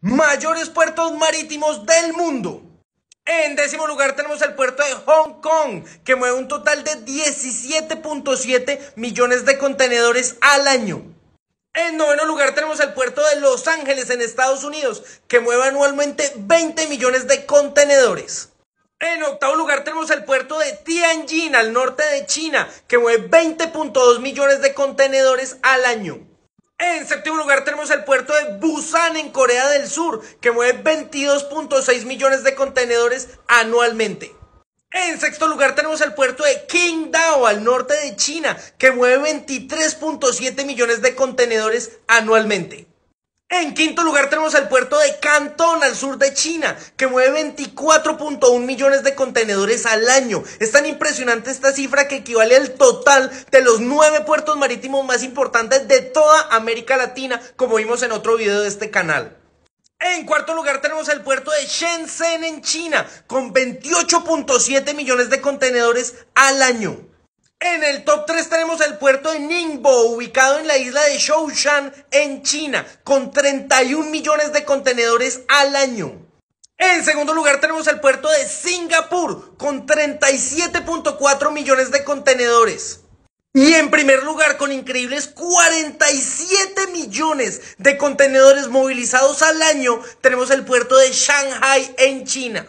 mayores puertos marítimos del mundo. En décimo lugar tenemos el puerto de Hong Kong, que mueve un total de 17.7 millones de contenedores al año. En noveno lugar tenemos el puerto de Los Ángeles en Estados Unidos, que mueve anualmente 20 millones de contenedores. En octavo lugar tenemos el puerto de Tianjin al norte de China, que mueve 20.2 millones de contenedores al año. En séptimo lugar tenemos el puerto de Busan en Corea del Sur, que mueve 22.6 millones de contenedores anualmente. En sexto lugar tenemos el puerto de Qingdao al norte de China, que mueve 23.7 millones de contenedores anualmente. En quinto lugar tenemos el puerto de Cantón, al sur de China, que mueve 24.1 millones de contenedores al año. Es tan impresionante esta cifra que equivale al total de los nueve puertos marítimos más importantes de toda América Latina, como vimos en otro video de este canal. En cuarto lugar tenemos el puerto de Shenzhen en China, con 28.7 millones de contenedores al año. En el top 3 tenemos el puerto de Ningbo, ubicado en la isla de Shoushan, en China, con 31 millones de contenedores al año. En segundo lugar tenemos el puerto de Singapur, con 37.4 millones de contenedores. Y en primer lugar, con increíbles 47 millones de contenedores movilizados al año, tenemos el puerto de Shanghai en China.